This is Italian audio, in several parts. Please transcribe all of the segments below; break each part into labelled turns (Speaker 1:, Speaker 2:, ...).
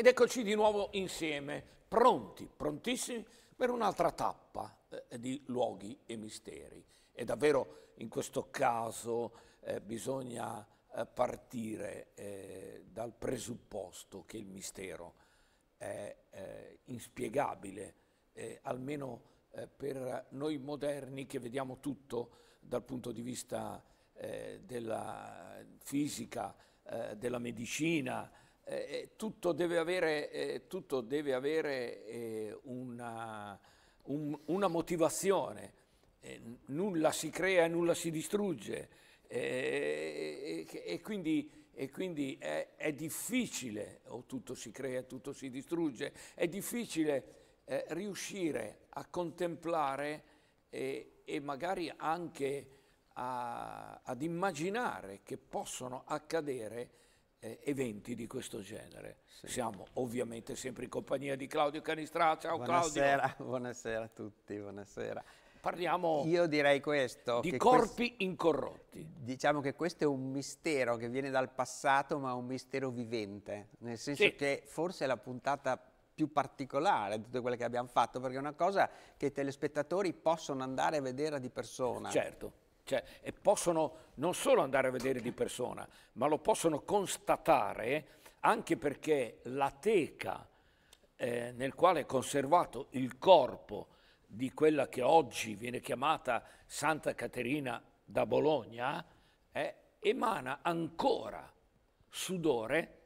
Speaker 1: Ed eccoci di nuovo insieme, pronti, prontissimi per un'altra tappa eh, di luoghi e misteri. E davvero in questo caso eh, bisogna eh, partire eh, dal presupposto che il mistero è eh, inspiegabile, eh, almeno per noi moderni che vediamo tutto dal punto di vista della fisica, della medicina, eh, eh, tutto deve avere, eh, tutto deve avere eh, una, un, una, motivazione, eh, nulla si crea, e nulla si distrugge eh, e quindi e quindi è, è difficile, o tutto si crea, e tutto si distrugge, è difficile eh, riuscire a contemplare e, e magari anche a, ad immaginare che possono accadere eh, eventi di questo genere. Sì. Siamo ovviamente sempre in compagnia di Claudio Canistra. Ciao buonasera, Claudio.
Speaker 2: Buonasera a tutti, buonasera.
Speaker 1: Parliamo Io
Speaker 2: direi questo, di corpi incorrotti. Diciamo che questo è un mistero che viene dal passato, ma un mistero vivente, nel senso sì. che forse è la puntata più particolare di tutte quelle che abbiamo fatto, perché è una cosa che i telespettatori possono andare a vedere di persona. Certo cioè, e possono
Speaker 1: non solo andare a vedere di persona, ma lo possono constatare anche perché la teca eh, nel quale è conservato il corpo di quella che oggi viene chiamata Santa Caterina da Bologna, eh, emana ancora sudore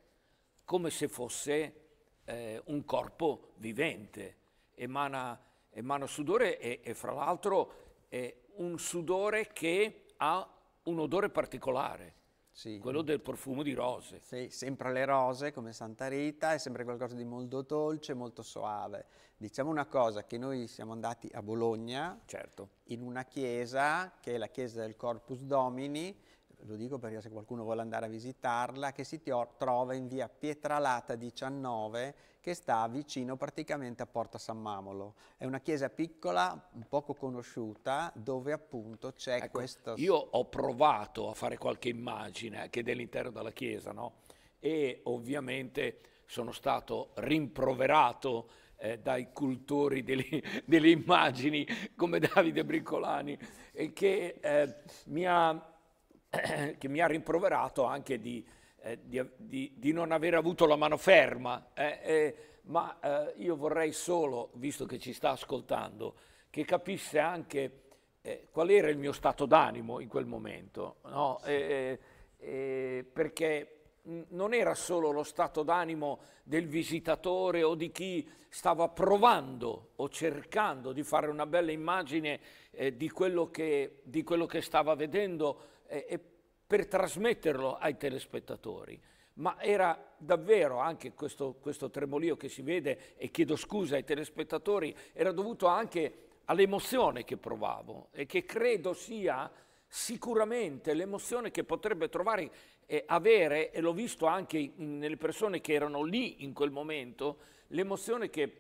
Speaker 1: come se fosse eh, un corpo vivente, emana, emana sudore e, e fra l'altro è un sudore che ha un odore
Speaker 2: particolare. Sì. quello del profumo di rose. Sì, sempre le rose come Santa Rita, è sempre qualcosa di molto dolce, molto soave. Diciamo una cosa, che noi siamo andati a Bologna, certo. in una chiesa, che è la chiesa del Corpus Domini, lo dico perché se qualcuno vuole andare a visitarla, che si trova in via Pietralata 19, che sta vicino praticamente a Porta San Mamolo. È una chiesa piccola, poco conosciuta, dove appunto c'è ecco, questo... Io ho provato
Speaker 1: a fare qualche immagine anche eh, dell'interno della chiesa, no? E ovviamente sono stato rimproverato eh, dai cultori delle, delle, immagini come Davide Briccolani che, eh, mi ha, che mi ha rimproverato anche di eh, di, di, di, non aver avuto la mano ferma, eh, eh ma eh, io vorrei solo, visto che ci sta ascoltando, che capisse anche eh, qual era il mio stato d'animo in quel momento, no? perché non era solo lo stato d'animo del visitatore o di chi stava provando o cercando di fare una bella immagine eh, di, quello che, di, quello che, stava vedendo eh, per trasmetterlo ai telespettatori. Ma era davvero anche questo, questo tremolio che si vede, e chiedo scusa ai telespettatori, era dovuto anche all'emozione che provavo e che credo sia sicuramente l'emozione che potrebbe trovare eh, avere, e l'ho visto anche nelle persone che erano lì in quel momento, l'emozione che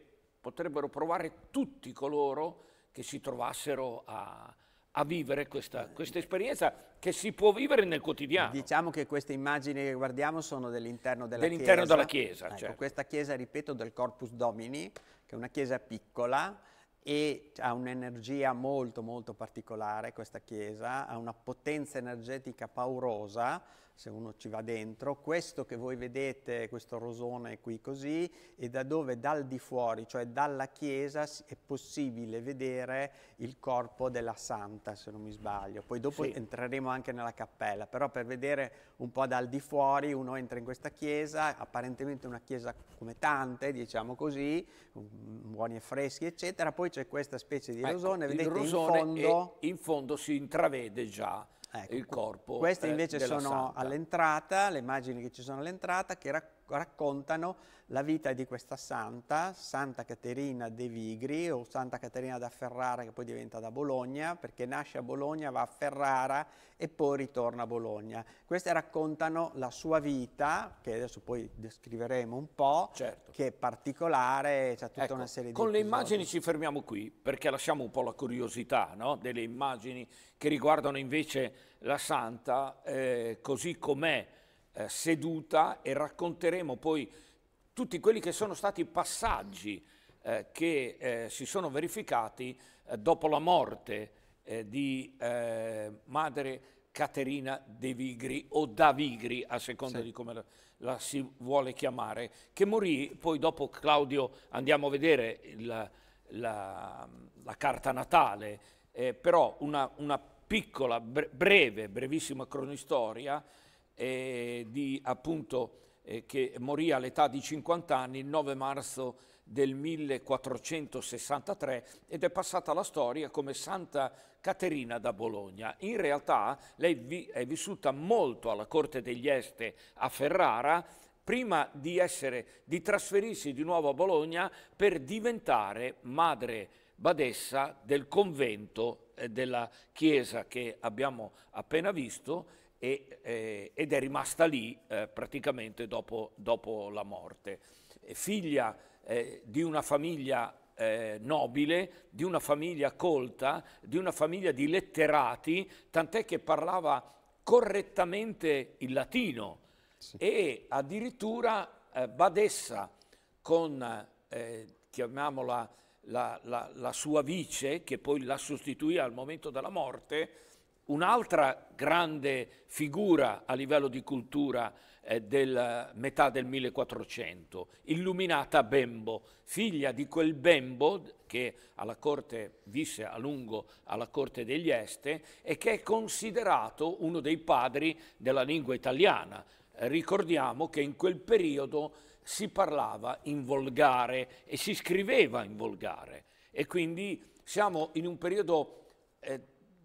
Speaker 1: potrebbero provare tutti coloro che si trovassero a, a vivere questa, questa, esperienza che si può
Speaker 2: vivere nel quotidiano. Diciamo che queste immagini che guardiamo sono dell'interno della dell'interno chiesa. Della chiesa ecco, certo. Questa chiesa, ripeto, del Corpus Domini, che è una chiesa piccola e ha un'energia molto molto particolare questa chiesa, ha una potenza energetica paurosa se uno ci va dentro, questo che voi vedete, questo rosone qui così, è da dove dal di fuori, cioè dalla chiesa, è possibile vedere il corpo della santa, se non mi sbaglio. Poi dopo sì. entreremo anche nella cappella, però per vedere un po' dal di fuori uno entra in questa chiesa, apparentemente una chiesa come tante, diciamo così, buoni e freschi, eccetera. Poi c'è questa specie di ecco, rosone, ecco, vedete rosone in fondo...
Speaker 1: in fondo si intravede già Ecco, il corpo. Queste eh, invece eh, sono
Speaker 2: all'entrata, le immagini che ci sono all'entrata che raccontano la vita di questa santa, Santa Caterina de Vigri o Santa Caterina da Ferrara che poi diventa da Bologna, perché nasce a Bologna, va a Ferrara e poi ritorna a Bologna. Queste raccontano la sua vita, che adesso poi descriveremo un po', certo. che è particolare, c'è tutta ecco, una serie di... Con episodi. le immagini
Speaker 1: ci fermiamo qui, perché lasciamo un po' la curiosità no? delle immagini che riguardano invece la santa eh, così com'è eh, seduta e racconteremo poi tutti quelli che sono stati i passaggi eh, che eh, si sono verificati eh, dopo la morte eh, di eh, madre Caterina De Vigri o Da Vigri, a seconda sì. di come la, la, si vuole chiamare, che morì poi dopo Claudio, andiamo a vedere il, la, la, carta natale, eh, però una, una piccola, breve, brevissima cronistoria di appunto eh, che morì all'età di 50 anni il 9 marzo del 1463 ed è passata alla storia come Santa Caterina da Bologna. In realtà lei vi è vissuta molto alla corte degli Este a Ferrara prima di, essere, di trasferirsi di nuovo a Bologna per diventare madre badessa del convento eh, della chiesa che abbiamo appena visto e, eh, ed è rimasta lì eh, praticamente dopo, dopo, la morte. Figlia eh, di una famiglia eh, nobile, di una famiglia colta, di una famiglia di letterati, tant'è che parlava correttamente il latino sì. e addirittura eh, badessa con, eh, chiamiamola, la, la, la sua vice, che poi la sostituì al momento della morte, Un'altra grande figura a livello di cultura eh, della eh, metà del 1400, Illuminata Bembo, figlia di quel Bembo che alla corte, visse a lungo alla corte degli Este e che è considerato uno dei padri della lingua italiana. Eh, ricordiamo che in quel periodo si parlava in volgare e si scriveva in volgare e quindi siamo in un periodo eh,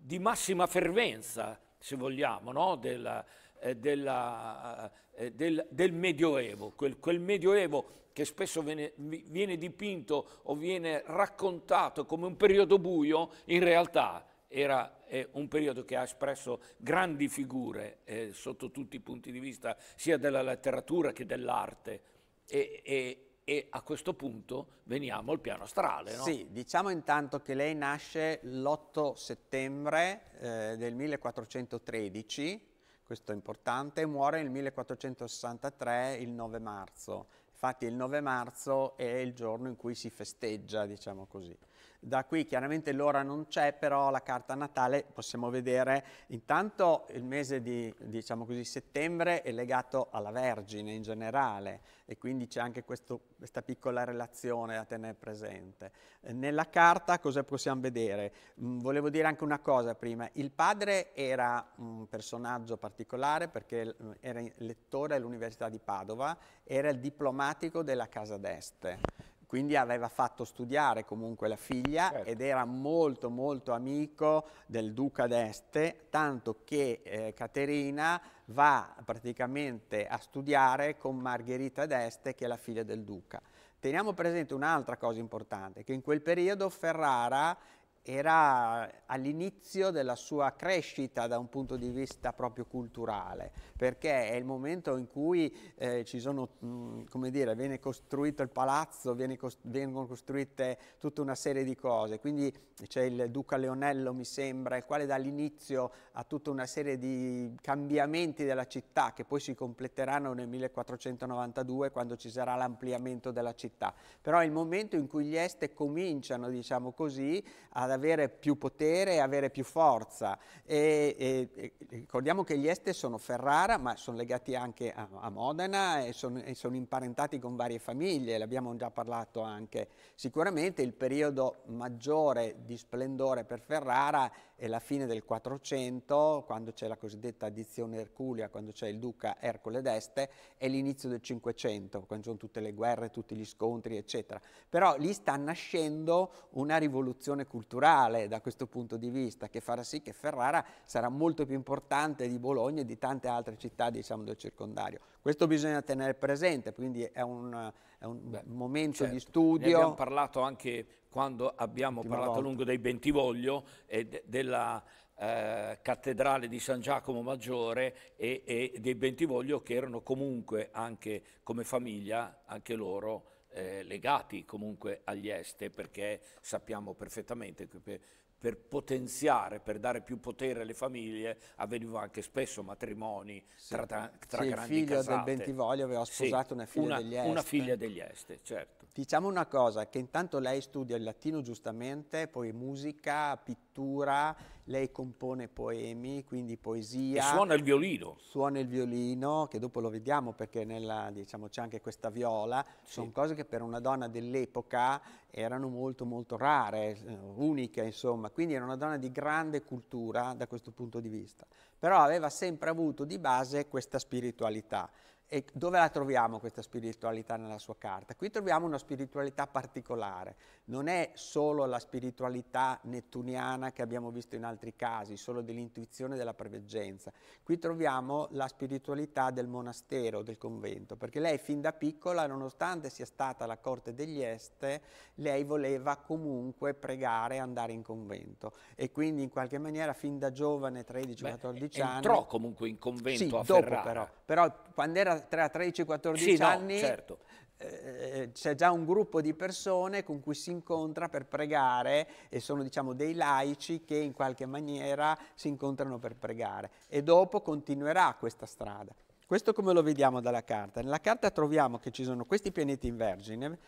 Speaker 1: di massima fervenza, se vogliamo, no? della, eh, della, eh, del, del, Medioevo, quel, quel, Medioevo che spesso viene, viene dipinto o viene raccontato come un periodo buio, in realtà era eh, un periodo che ha espresso grandi figure eh, sotto tutti i punti di vista, sia della letteratura che dell'arte. E,
Speaker 2: e, e a questo punto veniamo al piano astrale. No? Sì, diciamo intanto che lei nasce l'8 settembre eh, del 1413, questo è importante, e muore nel 1463 il 9 marzo. Infatti il 9 marzo è il giorno in cui si festeggia, diciamo così. Da qui chiaramente l'ora non c'è, però la carta natale possiamo vedere intanto il mese di diciamo così, settembre è legato alla Vergine in generale e quindi c'è anche questo, questa piccola relazione da tenere presente. Nella carta cosa possiamo vedere? Mh, mm, volevo dire anche una cosa prima, il padre era un personaggio particolare perché mm, era lettore all'Università di Padova, era il diplomatico della Casa d'Este quindi aveva fatto studiare comunque la figlia certo. ed era molto molto amico del duca d'Este, tanto che eh, Caterina va praticamente a studiare con Margherita d'Este che è la figlia del duca. Teniamo presente un'altra cosa importante, che in quel periodo Ferrara era all'inizio della sua crescita da un punto di vista proprio culturale, perché è il momento in cui eh, ci sono, mh, mm, come dire, viene costruito il palazzo, viene cost vengono costruite tutta una serie di cose, quindi c'è il Duca Leonello, mi sembra, il quale dà l'inizio a tutta una serie di cambiamenti della città che poi si completeranno nel 1492 quando ci sarà l'ampliamento della città. Però è il momento in cui gli Este cominciano, diciamo così, ad avere avere più potere, avere più forza. E, e, ricordiamo che gli Este sono Ferrara, ma sono legati anche a, a Modena e, son, e sono imparentati con varie famiglie, l'abbiamo già parlato anche. Sicuramente il periodo maggiore di splendore per Ferrara è la fine del 400, quando c'è la cosiddetta addizione Erculia, quando c'è il duca Ercole d'Este, e l'inizio del 500, quando ci sono tutte le guerre, tutti gli scontri, eccetera. Però lì sta nascendo una rivoluzione culturale da questo punto di vista, che farà sì che Ferrara sarà molto più importante di Bologna e di tante altre città, diciamo, del circondario. Questo bisogna tenere presente, quindi è un, è un Beh, momento certo. di studio. Ne abbiamo
Speaker 1: parlato anche quando abbiamo parlato a lungo dei Bentivoglio e de della eh, cattedrale di San Giacomo Maggiore e, e, dei Bentivoglio che erano comunque anche come famiglia, anche loro, eh, legati comunque agli Este perché sappiamo perfettamente che per potenziare, per dare più potere alle famiglie, avvenivano anche spesso
Speaker 2: matrimoni sì. tra, tra sì, grandi il figlio casate. del Bentivoglio aveva sposato sì, una figlia una, degli Este. Una figlia degli Este, certo. Diciamo una cosa, che intanto lei studia il latino giustamente, poi musica, pittura, letteratura, lei compone poemi, quindi poesia. E suona il violino. Suona il violino, che dopo lo vediamo perché nella, diciamo, c'è anche questa viola. Sì. Sono cose che per una donna dell'epoca erano molto molto rare, eh, uniche insomma. Quindi era una donna di grande cultura da questo punto di vista. Però aveva sempre avuto di base questa spiritualità. E dove la troviamo questa spiritualità nella sua carta? Qui troviamo una spiritualità particolare, non è solo la spiritualità nettuniana che abbiamo visto in altri casi, solo dell'intuizione e della preveggenza. Qui troviamo la spiritualità del monastero, del convento, perché lei fin da piccola, nonostante sia stata alla corte degli Est, lei voleva comunque pregare e andare in convento. E quindi in qualche maniera fin da giovane, 13-14 anni... Entrò
Speaker 1: comunque in convento sì, a dopo Ferrara. Però,
Speaker 2: però quando era tra 13 14 sì, anni... No, certo eh, eh, c'è già un gruppo di persone con cui si incontra per pregare e sono diciamo dei laici che in qualche maniera si incontrano per pregare e dopo continuerà questa strada. Questo come lo vediamo dalla carta? Nella carta troviamo che ci sono questi pianeti in vergine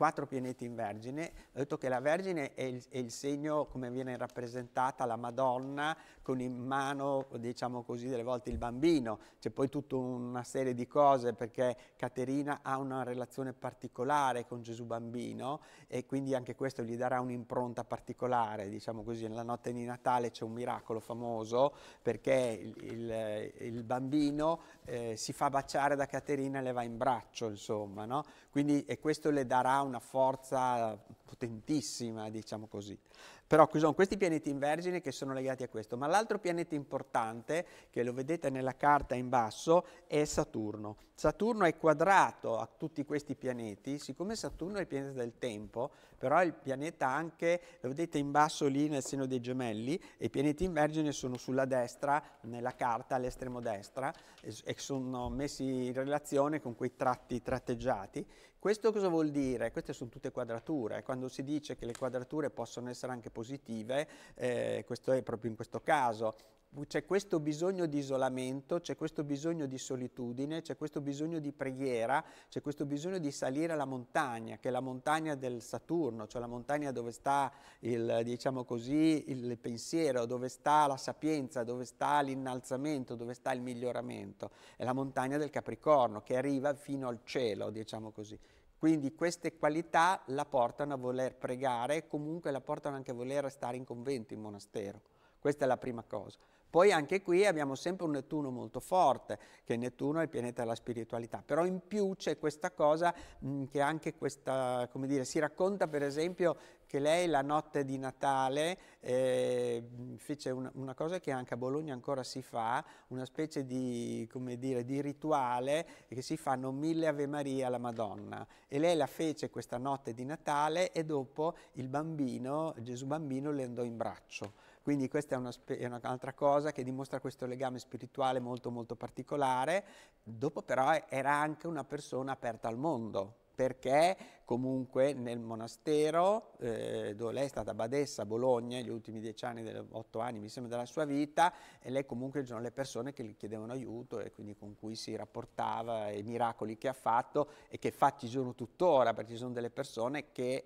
Speaker 2: quattro pianeti in Vergine, ho detto che la Vergine è il, è il segno come viene rappresentata la Madonna con in mano, diciamo così, delle volte il bambino. C'è poi tutta una serie di cose perché Caterina ha una relazione particolare con Gesù bambino e quindi anche questo gli darà un'impronta particolare, diciamo così. Nella notte di Natale c'è un miracolo famoso perché il, il, il bambino eh, si fa baciare da Caterina e le va in braccio, insomma, no? Quindi, e questo le darà una forza potentissima, diciamo così. Però ci sono questi pianeti in vergine che sono legati a questo, ma l'altro pianeta importante, che lo vedete nella carta in basso, è Saturno. Saturno è quadrato a tutti questi pianeti, siccome Saturno è il pianeta del tempo, però è il pianeta anche, lo vedete in basso lì nel seno dei gemelli, e i pianeti in vergine sono sulla destra, nella carta all'estremo destra, e sono messi in relazione con quei tratti tratteggiati, questo cosa vuol dire? Queste sono tutte quadrature, quando si dice che le quadrature possono essere anche positive, eh, questo è proprio in questo caso, c'è questo bisogno di isolamento, c'è questo bisogno di solitudine, c'è questo bisogno di preghiera, c'è questo bisogno di salire la montagna, che è la montagna del Saturno, cioè la montagna dove sta il, diciamo così, il pensiero, dove sta la sapienza, dove sta l'innalzamento, dove sta il miglioramento. È la montagna del Capricorno che arriva fino al cielo, diciamo così. Quindi queste qualità la portano a voler pregare e comunque la portano anche a voler stare in convento, in monastero. Questa è la prima cosa. Poi anche qui abbiamo sempre un Nettuno molto forte, che Nettuno è il pianeta della spiritualità, però in più c'è questa cosa mh, che anche questa, come dire, si racconta per esempio che lei la notte di Natale eh, fece una, una, cosa che anche a Bologna ancora si fa, una specie di, come dire, di rituale che si fanno mille Ave Maria alla Madonna e lei la fece questa notte di Natale e dopo il bambino, Gesù bambino, le andò in braccio. Quindi questa è, un'altra cosa che dimostra questo legame spirituale molto molto particolare. Dopo però era anche una persona aperta al mondo, perché comunque nel monastero, eh, dove lei è stata badessa a Bologna, gli ultimi dieci anni, otto anni mi sembra della sua vita, e lei comunque sono le persone che gli chiedevano aiuto e quindi con cui si rapportava, i miracoli che ha fatto e che fatti sono tuttora, perché ci sono delle persone che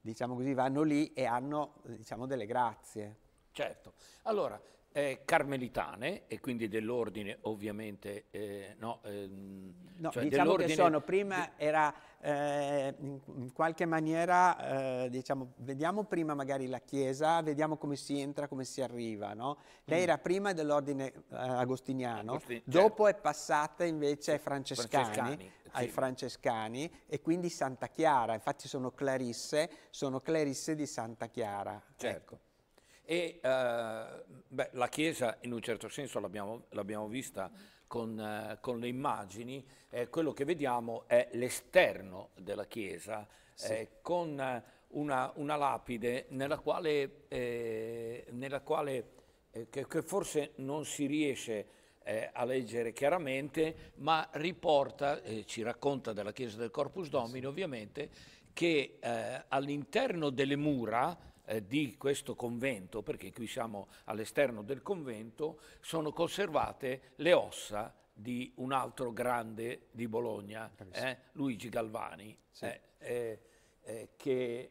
Speaker 2: diciamo così, vanno lì e hanno diciamo, delle grazie.
Speaker 1: Certo. Allora, eh, carmelitane e quindi dell'ordine ovviamente eh, no, ehm, no cioè diciamo che sono
Speaker 2: prima era eh, in qualche maniera eh, diciamo vediamo prima magari la chiesa vediamo come si entra come si arriva no? lei mm. era prima dell'ordine eh, agostiniano Agostin certo. dopo certo. è passata invece ai francescani, francescani ai francescani e quindi Santa Chiara infatti sono clarisse sono clarisse di Santa Chiara ecco.
Speaker 1: certo ecco. E eh, beh, la Chiesa, in un certo senso, l'abbiamo vista con, eh, con, le immagini, eh, quello che vediamo è l'esterno della Chiesa sì. Eh, con una, una, lapide nella quale, eh, nella quale eh, che, che, forse non si riesce a leggere chiaramente, ma riporta, ci racconta della Chiesa del Corpus Domini sì. ovviamente, che all'interno delle mura eh, di questo convento, perché qui siamo all'esterno del convento, sono conservate le ossa di un altro grande di Bologna, eh, Luigi Galvani, sì. eh, eh, eh che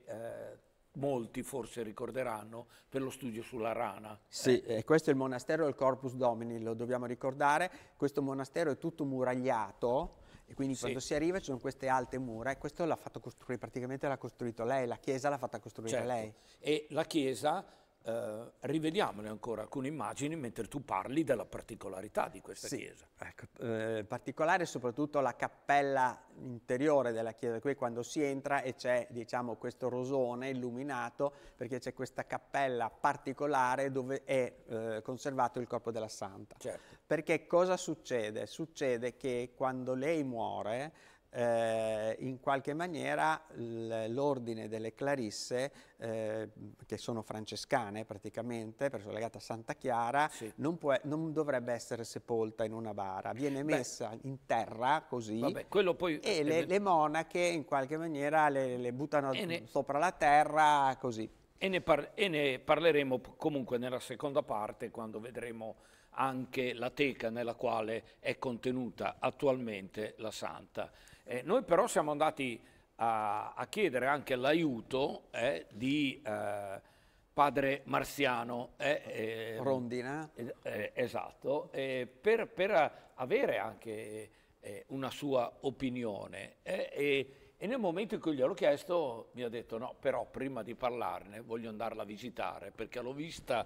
Speaker 1: molti forse ricorderanno
Speaker 2: per lo studio sulla rana. Sì, eh. questo è il monastero del Corpus Domini, lo dobbiamo ricordare. Questo monastero è tutto muragliato, e quindi sì. quando si arriva ci sono queste alte mura e questo l'ha fatto costruire, praticamente l'ha costruito lei, la chiesa l'ha fatta costruire certo. lei.
Speaker 1: E la chiesa eh, rivediamone ancora alcune immagini mentre tu parli della particolarità di questa
Speaker 2: sì, chiesa. Ecco, eh, particolare soprattutto la cappella interiore della chiesa, qui quando si entra e c'è diciamo, questo rosone illuminato perché c'è questa cappella particolare dove è eh, conservato il corpo della santa. Certo. Perché cosa succede? Succede che quando lei muore eh, in qualche maniera l'ordine delle Clarisse, eh, che sono francescane praticamente, perché sono legate a Santa Chiara, sì. non, può, non, dovrebbe essere sepolta in una bara, viene messa Beh. in terra così Vabbè, poi... e le, le, monache in qualche maniera le, le buttano ne... sopra la terra così. E ne, e ne
Speaker 1: parleremo comunque nella seconda parte quando vedremo anche la teca nella quale è contenuta attualmente la santa. Eh, noi però siamo andati a, a chiedere anche l'aiuto eh, di eh, padre Marziano. Eh, ehm, Rondina. Eh, esatto, eh, per, per, avere anche una sua opinione. E nel momento in cui gliel'ho chiesto mi ha detto no, però prima di parlarne voglio andarla a visitare perché l'ho vista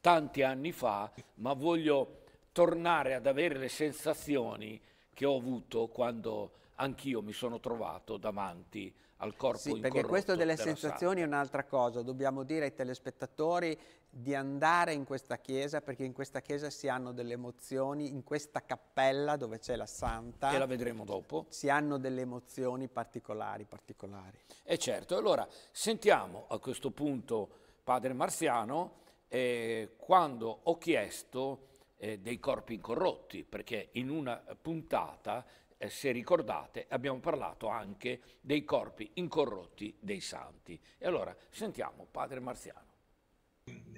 Speaker 1: tanti anni fa, ma voglio tornare ad avere le sensazioni che ho avuto quando anch'io mi sono trovato davanti al corpo sì, perché questo delle sensazioni
Speaker 2: santa. è un'altra cosa, dobbiamo dire ai telespettatori di andare in questa chiesa perché in questa chiesa si hanno delle emozioni, in questa cappella dove c'è la santa. E la vedremo dopo. Si hanno delle emozioni particolari, particolari. E certo, allora sentiamo a questo punto padre
Speaker 1: Marziano eh, quando ho chiesto eh, dei corpi incorrotti perché in una puntata eh, se ricordate, abbiamo parlato anche dei corpi incorrotti dei santi. E allora sentiamo Padre Marziano.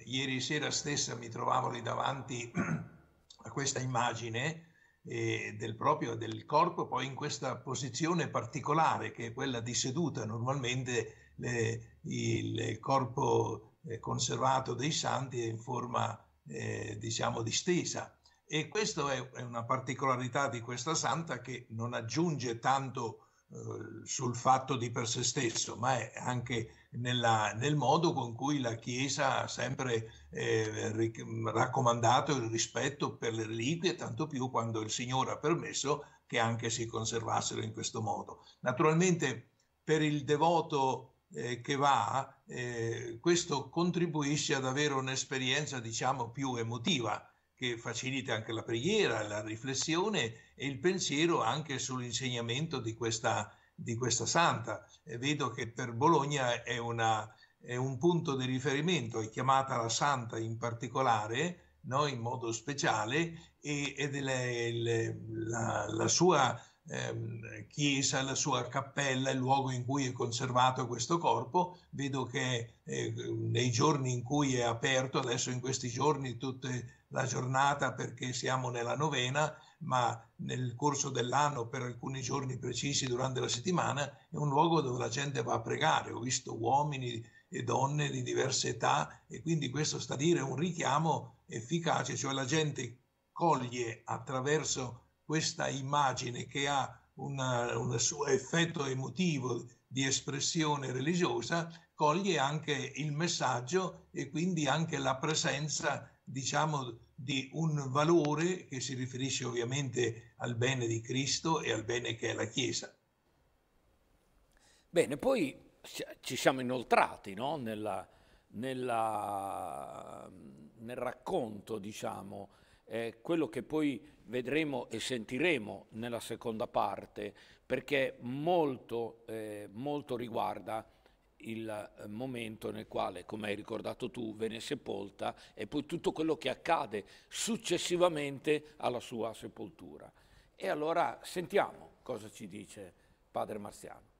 Speaker 3: Ieri sera stessa mi trovavo lì davanti a questa immagine eh, del proprio del corpo, poi in questa posizione particolare che è quella di seduta. Normalmente le, il corpo eh, conservato dei santi è in forma eh, diciamo distesa e questa è una particolarità di questa santa che non aggiunge tanto eh, sul fatto di per se stesso, ma è anche nella, nel modo con cui la Chiesa ha sempre eh, raccomandato il rispetto per le reliquie, tanto più quando il Signore ha permesso che anche si conservassero in questo modo. Naturalmente per il devoto eh, che va, eh, questo contribuisce ad avere un'esperienza diciamo più emotiva che facilita anche la preghiera, la riflessione e il pensiero anche sull'insegnamento di questa, di questa santa. E vedo che per Bologna è, una, è, un punto di riferimento, è chiamata la santa in particolare, no? in modo speciale, e, ed è la, la, la sua ehm, chiesa, la sua cappella, il luogo in cui è conservato questo corpo. Vedo che eh, nei giorni in cui è aperto, adesso in questi giorni tutta la giornata perché siamo nella novena, ma nel corso dell'anno per alcuni giorni precisi durante la settimana è un luogo dove la gente va a pregare. Ho visto uomini e donne di diverse età e quindi questo sta a dire un richiamo efficace, cioè la gente coglie attraverso questa immagine che ha un suo effetto emotivo di espressione religiosa, coglie anche il messaggio e quindi anche la presenza, diciamo, di un valore che si riferisce ovviamente al bene di Cristo e al bene che è la Chiesa.
Speaker 1: Bene, poi ci siamo inoltrati no? nella, nella, nel racconto, diciamo, eh, quello che poi vedremo e sentiremo nella seconda parte, perché molto, eh, molto riguarda il eh, momento nel quale, come hai ricordato tu, venne sepolta e poi tutto quello che accade successivamente alla sua sepoltura. E allora sentiamo cosa ci dice padre Marziano.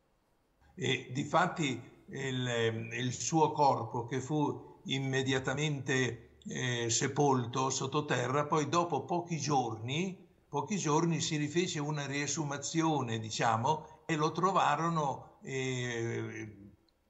Speaker 3: E difatti il, ehm, il suo corpo che fu immediatamente eh, sepolto sottoterra, poi dopo pochi giorni, pochi giorni si rifece una riesumazione, diciamo, e lo trovarono eh,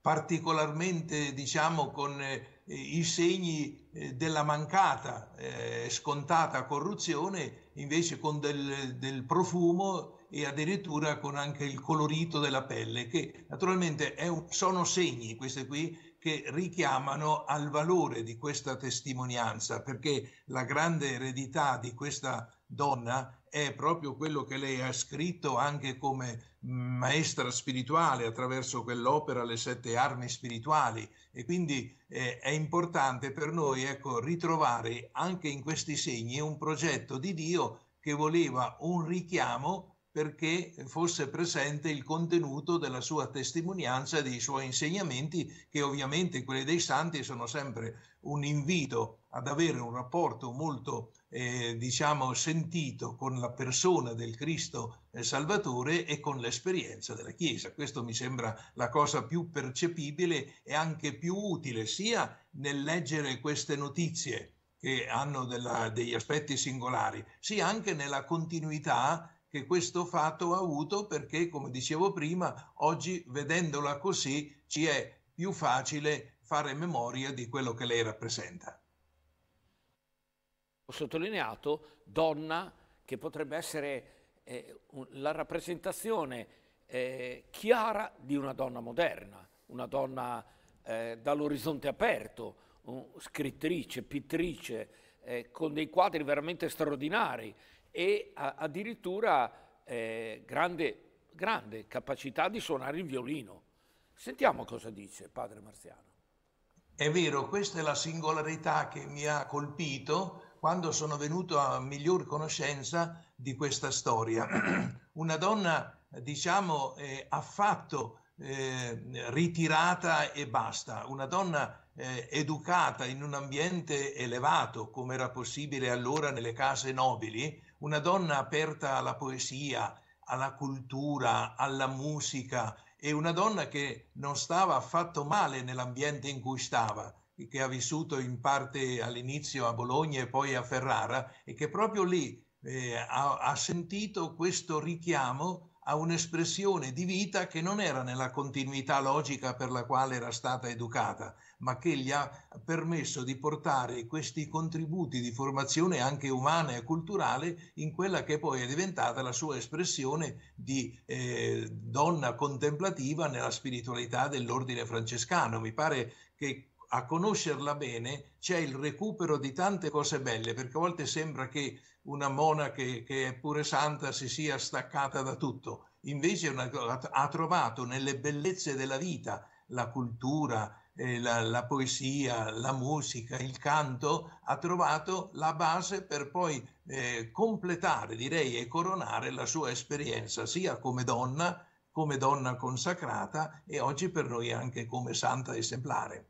Speaker 3: particolarmente, diciamo, con eh, i segni eh, della mancata eh, scontata corruzione, invece con del, del profumo e addirittura con anche il colorito della pelle, che naturalmente un, sono segni, queste qui, che richiamano al valore di questa testimonianza, perché la grande eredità di questa donna è proprio quello che lei ha scritto anche come maestra spirituale attraverso quell'opera Le sette armi spirituali e quindi eh, è importante per noi ecco, ritrovare anche in questi segni un progetto di Dio che voleva un richiamo perché fosse presente il contenuto della sua testimonianza e dei suoi insegnamenti, che ovviamente quelli dei santi sono sempre un invito ad avere un rapporto molto, eh, diciamo, sentito con la persona del Cristo eh, Salvatore e con l'esperienza della Chiesa. Questo mi sembra la cosa più percepibile e anche più utile, sia nel leggere queste notizie che hanno della, degli aspetti singolari, sia anche nella continuità che questo fatto ha avuto perché, come dicevo prima, oggi vedendola così ci è più facile fare memoria di quello che lei rappresenta.
Speaker 1: Ho sottolineato donna che potrebbe essere eh, la rappresentazione eh, chiara di una donna moderna, una donna eh, dall'orizzonte aperto, scrittrice, pittrice, eh, con dei quadri veramente straordinari e a, addirittura eh, grande, grande capacità di suonare il violino. Sentiamo cosa dice padre Marziano.
Speaker 3: È vero, questa è la singolarità che mi ha colpito quando sono venuto a miglior conoscenza di questa storia. Una donna, diciamo, eh, affatto eh, ritirata e basta, una donna eh, educata in un ambiente elevato, come era possibile allora nelle case nobili, una donna aperta alla poesia, alla cultura, alla musica e una donna che non stava affatto male nell'ambiente in cui stava, che ha vissuto in parte all'inizio a Bologna e poi a Ferrara e che proprio lì eh, ha, ha sentito questo richiamo a un'espressione di vita che non era nella continuità logica per la quale era stata educata, ma che gli ha permesso di portare questi contributi di formazione anche umana e culturale in quella che poi è diventata la sua espressione di eh, donna contemplativa nella spiritualità dell'ordine francescano. Mi pare che a conoscerla bene c'è il recupero di tante cose belle, perché a volte sembra che una monaca che, che è pure santa si sia staccata da tutto, invece una, ha trovato nelle bellezze della vita la cultura, eh, la, la, poesia, la musica, il canto, ha trovato la base per poi eh, completare, direi, e coronare la sua esperienza, sia come donna, come donna consacrata e oggi per noi anche come santa esemplare.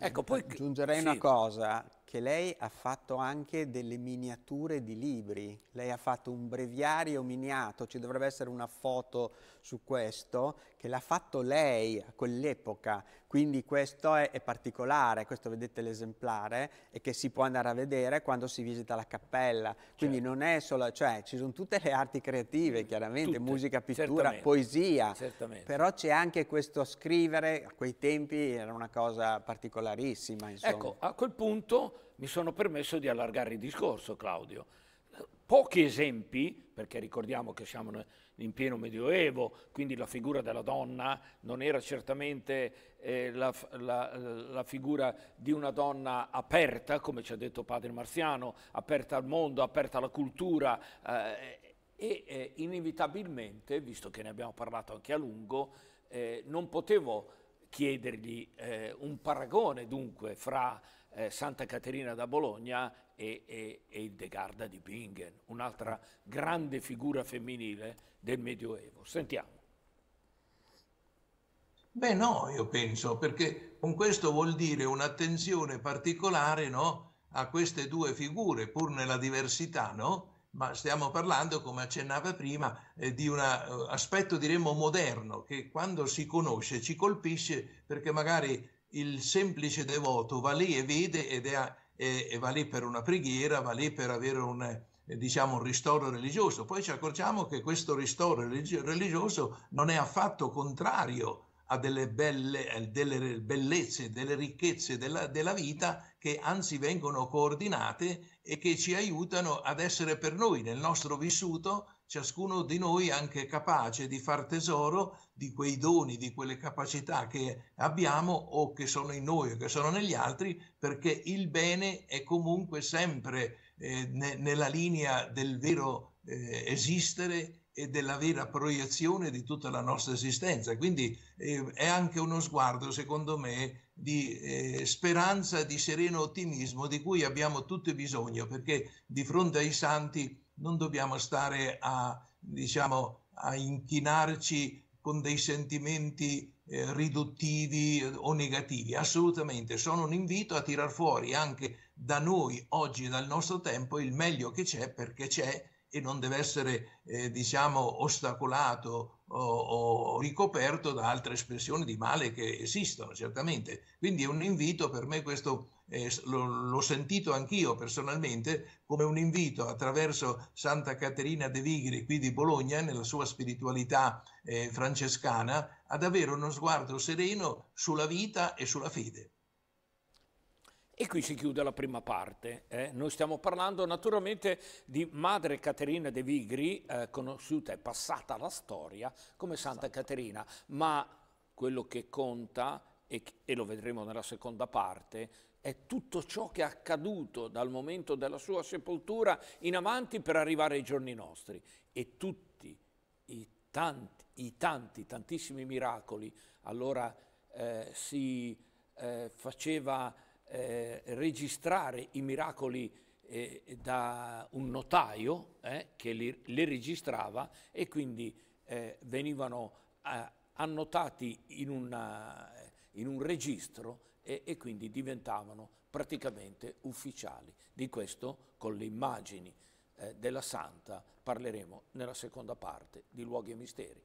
Speaker 2: Ecco, poi aggiungerei sì. una cosa che lei ha fatto anche delle miniature di libri, lei ha fatto un breviario miniato, ci dovrebbe essere una foto su questo che l'ha fatto lei a quell'epoca, quindi questo è, è particolare, questo vedete l'esemplare e che si può andare a vedere quando si visita la cappella, quindi certo. non è solo, cioè ci sono tutte le arti creative chiaramente, tutte. musica, pittura, Certamente. poesia, Certamente. però c'è anche questo scrivere, a quei tempi era una cosa particolarissima. Insomma. Ecco, a quel punto mi sono permesso di allargare il discorso Claudio, pochi
Speaker 1: esempi, perché ricordiamo che siamo in pieno medioevo, quindi la figura della donna non era certamente eh, la, la, eh, la, figura di una donna aperta, come ci ha detto padre Marziano, aperta al mondo, aperta alla cultura eh, e eh, inevitabilmente, visto che ne abbiamo parlato anche a lungo, eh, non potevo chiedergli eh, un paragone dunque fra Santa Caterina da Bologna e, e, e Garda di Bingen, un'altra grande figura femminile del Medioevo. Sentiamo.
Speaker 3: Beh no, io penso, perché con questo vuol dire un'attenzione particolare no, a queste due figure, pur nella diversità, no? ma stiamo parlando, come accennava prima, eh, di un uh, eh, aspetto, diremmo, moderno, che quando si conosce ci colpisce perché magari il semplice devoto va lì e vede ed è, e, e va lì per una preghiera, va lì per avere un, eh, diciamo, un ristoro religioso. Poi ci accorgiamo che questo ristoro religioso non è affatto contrario a delle, belle, delle bellezze, delle ricchezze della, della, vita che anzi vengono coordinate e che ci aiutano ad essere per noi nel nostro vissuto ciascuno di noi anche capace di far tesoro di quei doni, di quelle capacità che abbiamo o che sono in noi o che sono negli altri, perché il bene è comunque sempre eh, ne, nella linea del vero eh, esistere e della vera proiezione di tutta la nostra esistenza. Quindi eh, è anche uno sguardo, secondo me, di eh, speranza, di sereno ottimismo di cui abbiamo tutti bisogno, perché di fronte ai santi non dobbiamo stare a, diciamo, a inchinarci con dei sentimenti eh, riduttivi eh, o negativi, assolutamente, sono un invito a tirar fuori anche da noi oggi, dal nostro tempo, il meglio che c'è perché c'è e non deve essere eh, diciamo, ostacolato o, o, ricoperto da altre espressioni di male che esistono, certamente. Quindi è un invito, per me questo eh, l'ho sentito anch'io personalmente, come un invito attraverso Santa Caterina de Vigri qui di Bologna, nella sua spiritualità eh, francescana, ad avere uno sguardo sereno sulla vita e sulla fede. E
Speaker 1: qui si chiude la prima parte. Eh? Noi stiamo parlando naturalmente di Madre Caterina de Vigri, eh, conosciuta e passata alla storia come Santa esatto. Caterina, ma quello che conta, e, e lo vedremo nella seconda parte, è tutto ciò che è accaduto dal momento della sua sepoltura in avanti per arrivare ai giorni nostri e tutti i tanti, i tanti tantissimi miracoli. Allora eh, si eh, faceva eh, registrare i miracoli eh, da un notaio eh, che li, li, registrava e quindi eh, venivano eh, annotati in, una, eh, in, un registro e, e quindi diventavano praticamente ufficiali. Di questo con le immagini della Santa parleremo nella seconda parte di Luoghi e Misteri.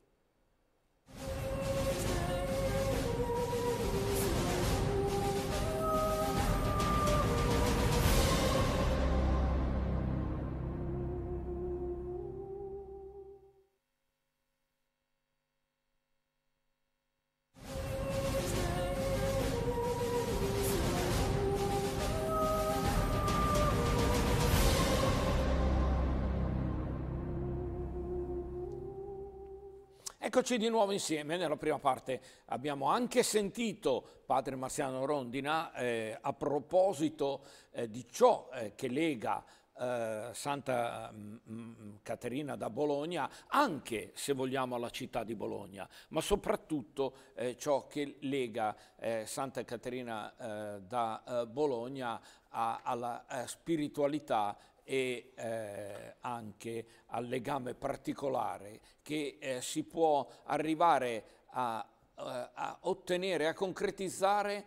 Speaker 1: Eccoci di nuovo insieme, nella prima parte abbiamo anche sentito padre Marziano Rondina eh, a proposito eh, di ciò eh, che lega eh, Santa mh, mm, mm, Caterina da Bologna, anche se vogliamo alla città di Bologna, ma soprattutto eh, ciò che lega eh, Santa Caterina da Bologna a, alla a spiritualità e eh, anche al legame particolare che eh, si può arrivare a, eh, a, ottenere, a concretizzare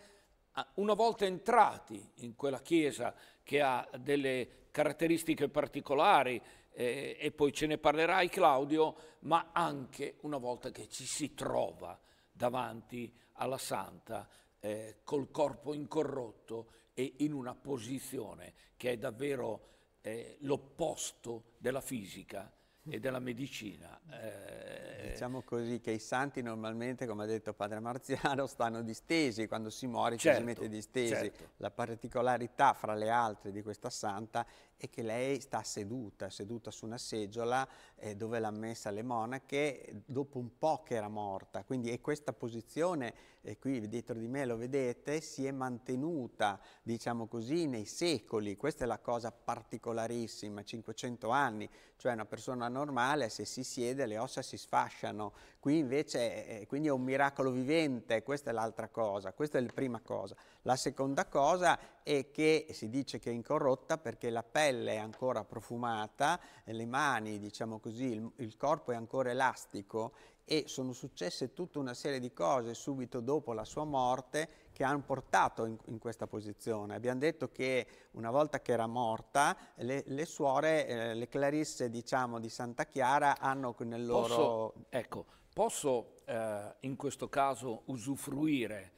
Speaker 1: una volta entrati in quella chiesa che ha delle caratteristiche particolari eh, e poi ce ne parlerai Claudio, ma anche una volta che ci si trova davanti alla santa eh, col corpo incorrotto e in una posizione che è davvero eh, l'opposto della fisica
Speaker 2: e della medicina. Eh, diciamo così che i santi normalmente, come ha detto padre Marziano, stanno distesi, quando si muore certo, ci si mette distesi. Certo. La particolarità fra le altre di questa santa e che lei sta seduta, seduta su una seggiola eh, dove l'ha messa le monache dopo un po' che era morta. Quindi è questa posizione, eh, qui dietro di me lo vedete, si è mantenuta, diciamo così, nei secoli. Questa è la cosa particolarissima, 500 anni, cioè una persona normale se si siede le ossa si sfasciano. Qui invece, eh, eh quindi è un miracolo vivente, questa è l'altra cosa, questa è la prima cosa. La seconda cosa è che si dice che è incorrotta perché la pelle è ancora profumata, le mani, diciamo così, il, il corpo è ancora elastico e sono successe tutta una serie di cose subito dopo la sua morte che hanno portato in, in questa posizione. Abbiamo detto che una volta che era morta, le, le suore, eh, le clarisse diciamo, di Santa Chiara hanno nel loro... Posso, ecco, posso eh, in questo
Speaker 1: caso usufruire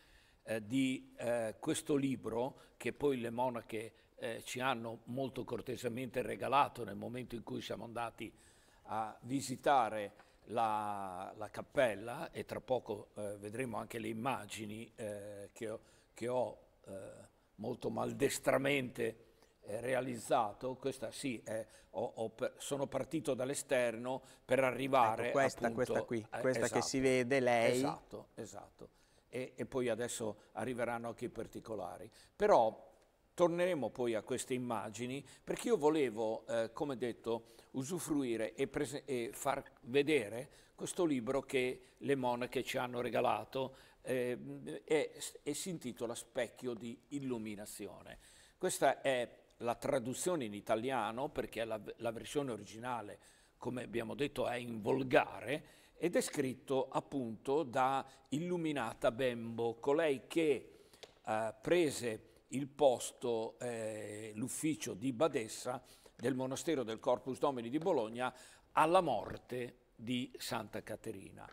Speaker 1: eh, di eh, questo libro che poi le monache eh, ci hanno molto cortesemente regalato nel momento in cui siamo andati a visitare la, la cappella e tra poco eh, vedremo anche le immagini eh, che ho, che ho molto maldestramente realizzato, questa sì, eh, ho, ho, sono partito dall'esterno per arrivare ecco, questa, appunto, questa qui, questa eh, esatto, che si esatto, vede lei. Esatto, esatto e, e poi adesso arriveranno anche i particolari. Però torneremo poi a queste immagini perché io volevo, eh, come detto, usufruire e, e, far vedere questo libro che le monache ci hanno regalato eh, e, e si intitola Specchio di illuminazione. Questa è la traduzione in italiano perché la, la, versione originale, come abbiamo detto, è in volgare ed è scritto appunto da Illuminata Bembo, colei che eh, prese il posto, eh, l'ufficio di Badessa del monastero del Corpus Domini di Bologna alla morte di Santa Caterina.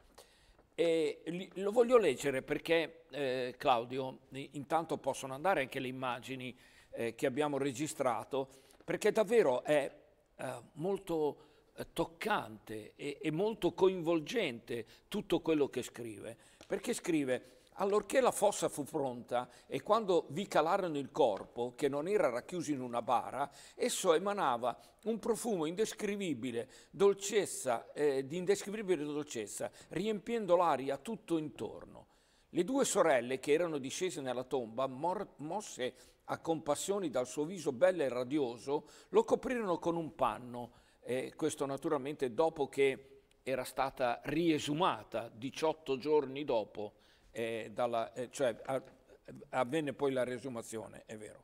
Speaker 1: E lo voglio leggere perché, eh, Claudio, intanto possono andare anche le immagini eh, che abbiamo registrato, perché davvero è eh, molto toccante e, e molto coinvolgente tutto quello che scrive, perché scrive Allorché la fossa fu pronta e quando vi calarono il corpo, che non era racchiuso in una bara, esso emanava un profumo indescrivibile, dolcezza, eh, di indescrivibile dolcezza, riempiendo l'aria tutto intorno. Le due sorelle che erano discese nella tomba, mosse a compassioni dal suo viso bello e radioso, lo coprirono con un panno eh, questo naturalmente dopo che era stata riesumata 18 giorni dopo, eh, dalla, eh, cioè a, avvenne poi la riesumazione, è vero.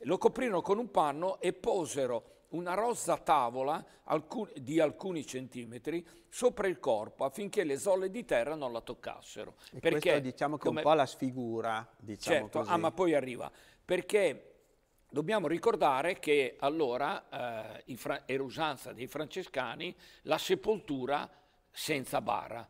Speaker 1: Lo coprirono con un panno e posero una rossa tavola alcun, di alcuni centimetri sopra il corpo affinché le zolle di terra non la toccassero. E perché questo, diciamo che come, un po' la sfigura,
Speaker 2: diciamo certo, ah, ma
Speaker 1: poi arriva, perché Dobbiamo ricordare che allora eh, era usanza dei francescani la sepoltura senza bara.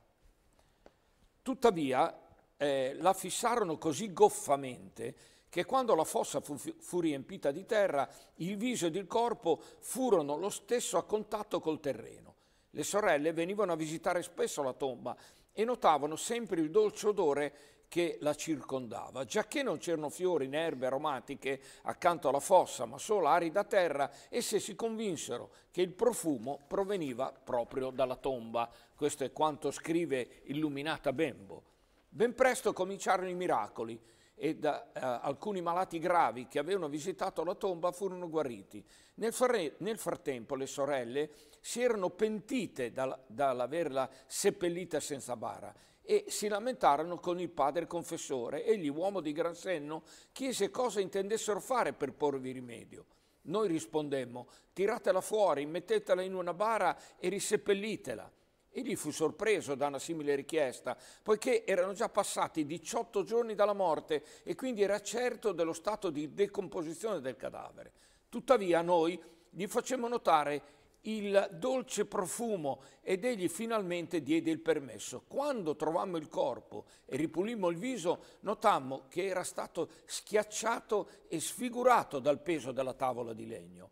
Speaker 1: Tuttavia eh, la fissarono così goffamente che quando la fossa fu, fu riempita di terra, il viso ed il corpo furono lo stesso a contatto col terreno. Le sorelle venivano a visitare spesso la tomba e notavano sempre il dolce odore che la circondava. Giacché non c'erano fiori né erbe aromatiche accanto alla fossa, ma solo arida terra, esse si convinsero che il profumo proveniva proprio dalla tomba. Questo è quanto scrive Illuminata Bembo. Ben presto cominciarono i miracoli ed eh, alcuni malati gravi che avevano visitato la tomba furono guariti. Nel, fare, nel frattempo le sorelle si erano pentite dal, dall'averla seppellita senza bara e si lamentarono con il padre confessore. Egli, uomo di gran senno, chiese cosa intendessero fare per porvi rimedio. Noi rispondemmo, tiratela fuori, mettetela in una bara e riseppellitela. Egli fu sorpreso da una simile richiesta, poiché erano già passati 18 giorni dalla morte e quindi era certo dello stato di decomposizione del cadavere. Tuttavia noi gli facemmo notare il dolce profumo ed egli finalmente diede il permesso. Quando trovammo il corpo e ripulimmo il viso, notammo che era stato schiacciato e sfigurato dal peso della tavola di legno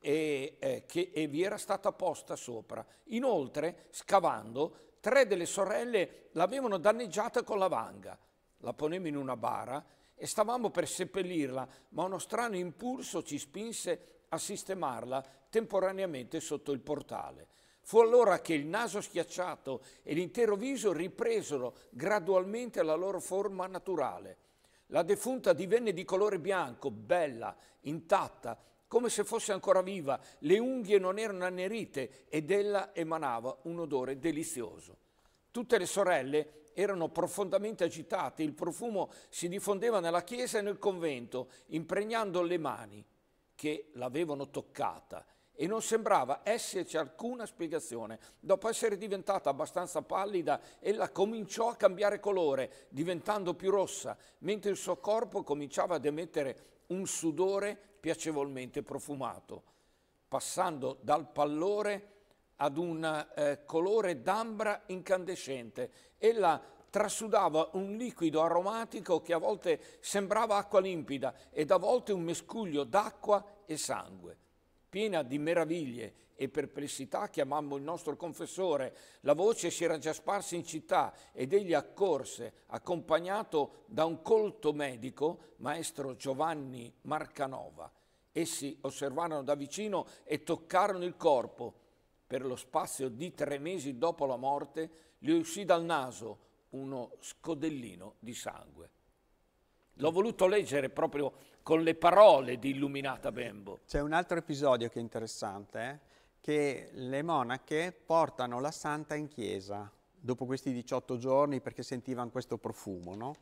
Speaker 1: e, eh, che, e vi era stata posta sopra. Inoltre, scavando, tre delle sorelle l'avevano danneggiata con la vanga. La ponemmo in una bara e stavamo per seppellirla, ma uno strano impulso ci spinse a sistemarla temporaneamente sotto il portale. Fu allora che il naso schiacciato e l'intero viso ripresero gradualmente la loro forma naturale. La defunta divenne di colore bianco, bella, intatta, come se fosse ancora viva, le unghie non erano annerite ed ella emanava un odore delizioso. Tutte le sorelle erano profondamente agitate, il profumo si diffondeva nella chiesa e nel convento, impregnando le mani, che l'avevano toccata e non sembrava esserci alcuna spiegazione. Dopo essere diventata abbastanza pallida, ella cominciò a cambiare colore, diventando più rossa, mentre il suo corpo cominciava ad emettere un sudore piacevolmente profumato, passando dal pallore ad un eh, colore d'ambra incandescente. Ella trasudava un liquido aromatico che a volte sembrava acqua limpida ed a volte un mescuglio d'acqua e sangue. Piena di meraviglie e perplessità chiamammo il nostro confessore. La voce si era già sparsa in città ed egli accorse, accompagnato da un colto medico, maestro Giovanni Marcanova. Essi osservarono da vicino e toccarono il corpo. Per lo spazio di tre mesi dopo la morte, gli uscì dal naso uno scodellino di sangue. L'ho voluto leggere proprio con le parole di Illuminata Bembo.
Speaker 2: C'è un altro episodio che è interessante, eh? che le monache portano la santa in chiesa dopo questi 18 giorni perché sentivano questo profumo, no?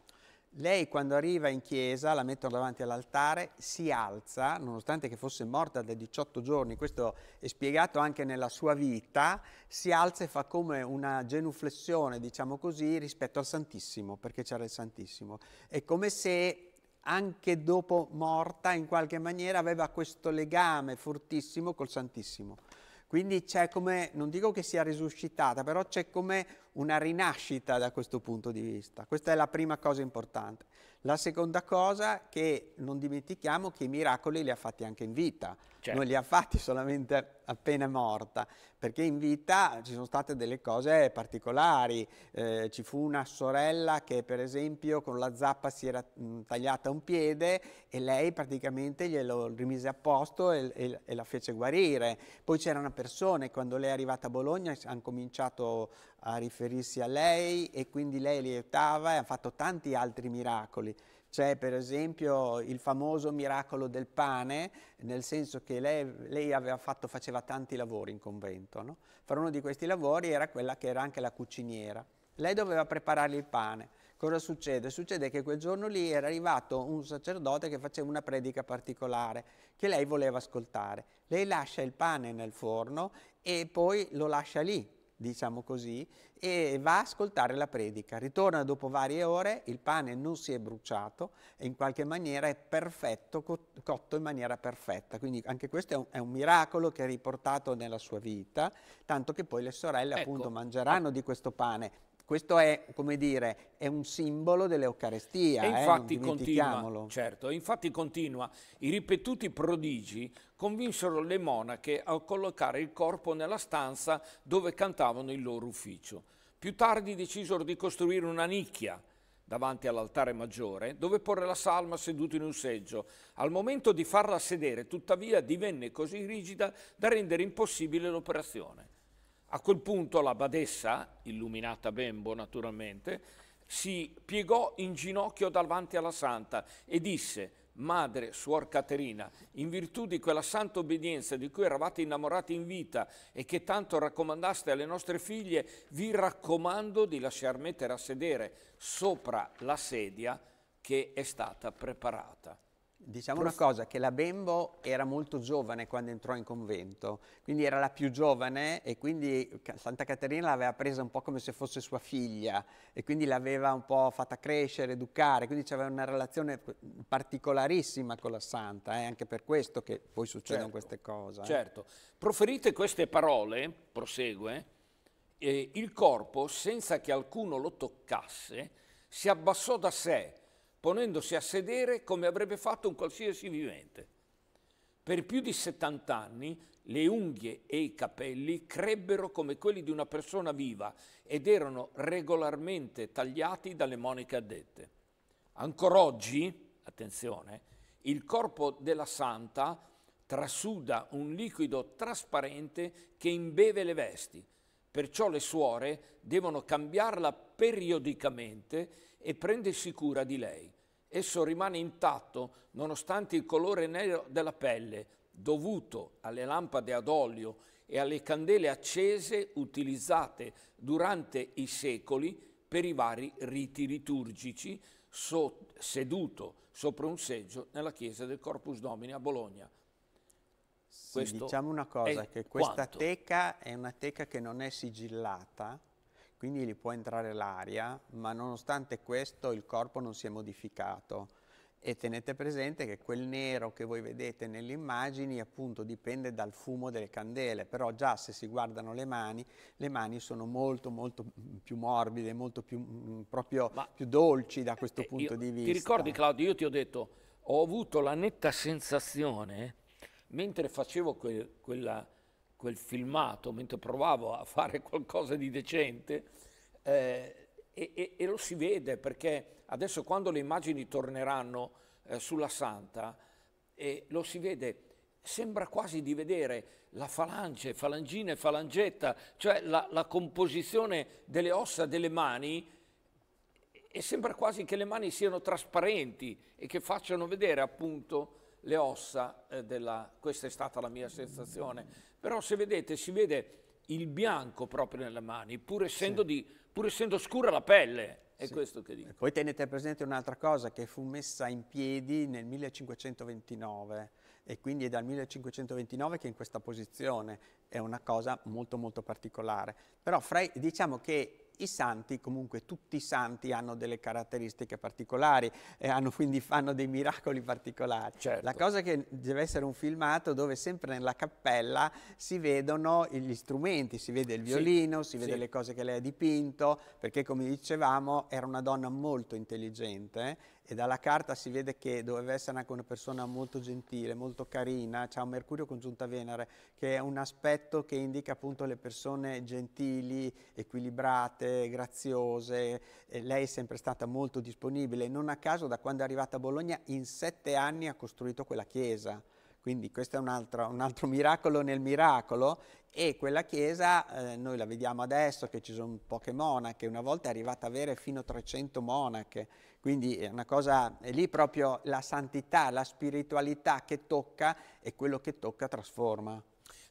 Speaker 2: Lei quando arriva in chiesa, la mettono davanti all'altare, si alza, nonostante che fosse morta da 18 giorni, questo è spiegato anche nella sua vita, si alza e fa come una genuflessione, diciamo così, rispetto al Santissimo, perché c'era il Santissimo. È come se anche dopo morta, in qualche maniera, aveva questo legame fortissimo col Santissimo. Quindi c'è come, non dico che sia risuscitata, però c'è come una rinascita da questo punto di vista. Questa è la prima cosa importante. La seconda cosa che non dimentichiamo che i miracoli li ha fatti anche in vita. Certo. Non li ha fatti solamente appena morta, perché in vita ci sono state delle cose particolari. Eh, ci fu una sorella che per esempio con la zappa si era mh, mm, tagliata un piede e lei praticamente glielo rimise a posto e, e, e la fece guarire. Poi c'erano persone, quando lei è arrivata a Bologna hanno cominciato a riferirsi a lei e quindi lei li aiutava e ha fatto tanti altri miracoli. C'è per esempio il famoso miracolo del pane, nel senso che lei, lei fatto, faceva tanti lavori in convento. No? Fra uno di questi lavori era quella che era anche la cuciniera. Lei doveva preparare il pane. Cosa succede? Succede che quel giorno lì era arrivato un sacerdote che faceva una predica particolare che lei voleva ascoltare. Lei lascia il pane nel forno e poi lo lascia lì diciamo così, e va a ascoltare la predica. Ritorna dopo varie ore, il pane non si è bruciato e in qualche maniera è perfetto, cotto in maniera perfetta. Quindi anche questo è un, è un miracolo che è riportato nella sua vita, tanto che poi le sorelle ecco. appunto mangeranno di questo pane questo è, come dire, è un simbolo dell'Eucarestia, e eh, infatti eh, continua,
Speaker 1: certo, infatti continua, i ripetuti prodigi convinsero le monache a collocare il corpo nella stanza dove cantavano il loro ufficio. Più tardi decisero di costruire una nicchia davanti all'altare maggiore, dove porre la salma seduta in un seggio. Al momento di farla sedere, tuttavia, divenne così rigida da rendere impossibile l'operazione. A quel punto la badessa, illuminata Bembo naturalmente, si piegò in ginocchio davanti alla santa e disse Madre, Suor Caterina, in virtù di quella santa obbedienza di cui eravate innamorati in vita e che tanto raccomandaste alle nostre figlie, vi raccomando di lasciar mettere a sedere sopra la sedia che è stata preparata.
Speaker 2: Diciamo una cosa, che la Bembo era molto giovane quando entrò in convento, quindi era la più giovane e quindi Santa Caterina l'aveva presa un po' come se fosse sua figlia e quindi l'aveva un po' fatta crescere, educare, quindi c'aveva una relazione particolarissima con la Santa, è eh? anche per questo che poi succedono certo, queste cose. Eh? Certo,
Speaker 1: proferite queste parole, prosegue, eh, il corpo, senza che alcuno lo toccasse, si abbassò da sé, ponendosi a sedere come avrebbe fatto un qualsiasi vivente. Per più di 70 anni le unghie e i capelli crebbero come quelli di una persona viva ed erano regolarmente tagliati dalle monache addette. Ancora oggi, attenzione, il corpo della santa trasuda un liquido trasparente che imbeve le vesti, perciò le suore devono cambiarla periodicamente e prendersi cura di lei. Esso rimane intatto nonostante il colore nero della pelle, dovuto alle lampade ad olio e alle candele accese utilizzate durante i secoli per i vari riti liturgici, so, seduto sopra un seggio nella chiesa del Corpus Domini a Bologna.
Speaker 2: Sì, diciamo una cosa, che questa quanto? teca è una teca che non è sigillata, quindi gli può entrare l'aria, ma nonostante questo il corpo non si è modificato. E tenete presente che quel nero che voi vedete nelle immagini appunto dipende dal fumo delle candele, però già se si guardano le mani, le mani sono molto molto più morbide, molto più, mm, proprio Ma più dolci da questo eh, punto di vista. Ti ricordi
Speaker 1: Claudio, io ti ho detto, ho avuto la netta
Speaker 2: sensazione,
Speaker 1: mentre facevo que quella quel filmato mentre provavo a fare qualcosa di decente eh, e, e, e, lo si vede perché adesso quando le immagini torneranno eh, sulla santa eh, lo si vede sembra quasi di vedere la falange, falangina e falangetta, cioè la, la, composizione delle ossa delle mani, e sembra quasi che le mani siano trasparenti e che facciano vedere appunto le ossa eh, della... questa è stata la mia sensazione, però se vedete si vede il bianco proprio nelle mani, pur essendo, sì. di, pur essendo scura la pelle, è sì. questo che dico.
Speaker 2: poi tenete presente un'altra cosa che fu messa in piedi nel 1529 e quindi è dal 1529 che è in questa posizione, è una cosa molto molto particolare. Però fra, diciamo che i santi, comunque tutti i santi hanno delle caratteristiche particolari, e eh, hanno, quindi fanno dei miracoli particolari. Certo. La cosa che deve essere un filmato dove sempre nella cappella si vedono gli strumenti, si vede il violino, sì. si vede sì. le cose che lei ha dipinto, perché come dicevamo era una donna molto intelligente e dalla carta si vede che doveva essere anche una persona molto gentile, molto carina, c'è un Mercurio congiunta Venere che è un aspetto che indica appunto le persone gentili, equilibrate, graziose, e lei è sempre stata molto disponibile, non a caso da quando è arrivata a Bologna in sette anni ha costruito quella chiesa. Quindi questo è un altro, un altro miracolo nel miracolo e quella chiesa, eh, noi la vediamo adesso che ci sono poche monache, una volta è arrivata ad avere fino a 300 monache, quindi è una cosa, è lì proprio la santità, la spiritualità che tocca e quello che tocca trasforma.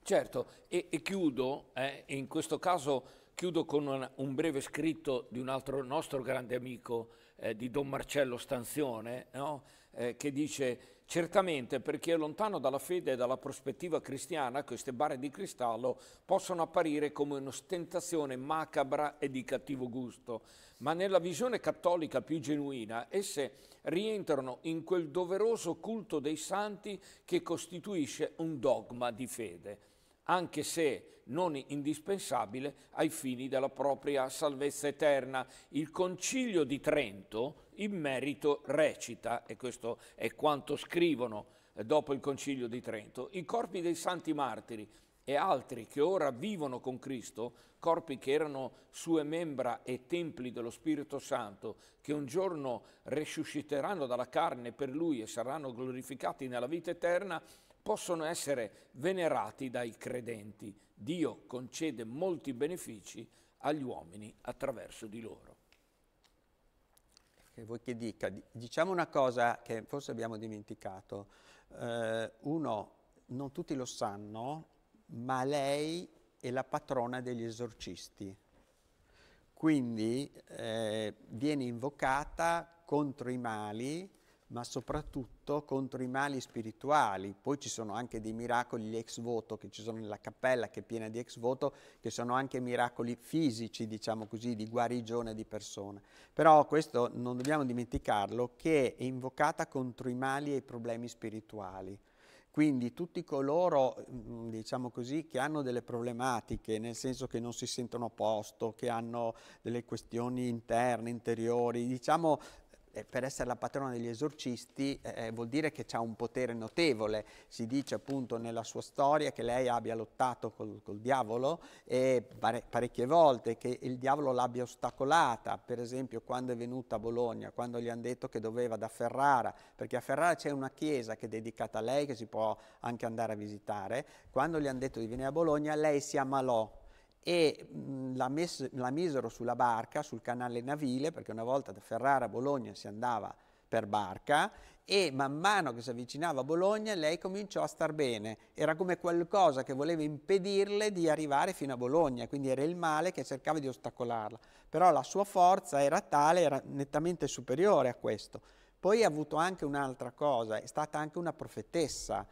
Speaker 1: Certo, e, e chiudo, eh, in questo caso chiudo con un, un, breve scritto di un altro nostro grande amico, eh, di Don Marcello Stanzione, no? Eh, che dice Certamente per chi è lontano dalla fede e dalla prospettiva cristiana queste bare di cristallo possono apparire come un'ostentazione macabra e di cattivo gusto, ma nella visione cattolica più genuina esse rientrano in quel doveroso culto dei santi che costituisce un dogma di fede anche se non indispensabile ai fini della propria salvezza eterna. Il Concilio di Trento in merito recita, e questo è quanto scrivono eh, dopo il Concilio di Trento, i corpi dei santi martiri e altri che ora vivono con Cristo, corpi che erano sue membra e templi dello Spirito Santo, che un giorno risusciteranno dalla carne per lui e saranno glorificati nella vita eterna, possono essere venerati dai credenti. Dio concede molti
Speaker 2: benefici agli uomini attraverso di loro. Che vuoi che dica? Diciamo una cosa che forse abbiamo dimenticato. Eh, uno, non tutti lo sanno, ma lei è la patrona degli esorcisti. Quindi eh, viene invocata contro i mali, ma soprattutto contro i mali spirituali. Poi ci sono anche dei miracoli, ex voto, che ci sono nella cappella che è piena di ex voto, che sono anche miracoli fisici, diciamo così, di guarigione di persone. Però questo non dobbiamo dimenticarlo, che è invocata contro i mali e i problemi spirituali. Quindi tutti coloro, mm, diciamo così, che hanno delle problematiche, nel senso che non si sentono a posto, che hanno delle questioni interne, interiori, diciamo eh, per essere la patrona degli esorcisti eh, eh vuol dire che ha un potere notevole. Si dice appunto nella sua storia che lei abbia lottato col, col diavolo pare, parecchie volte, che il diavolo l'abbia ostacolata, per esempio quando è venuta a Bologna, quando gli hanno detto che doveva da Ferrara, perché a Ferrara c'è una chiesa che è dedicata a lei, che si può anche andare a visitare, quando gli hanno detto di venire a Bologna lei si ammalò e la, mes- la, misero sulla barca, sul canale navile, perché una volta da Ferrara a Bologna si andava per barca e man mano che si avvicinava a Bologna lei cominciò a star bene, era come qualcosa che voleva impedirle di arrivare fino a Bologna, quindi era il male che cercava di ostacolarla, però la sua forza era tale, era nettamente superiore a questo. Poi ha avuto anche un'altra cosa, è stata anche una profetessa,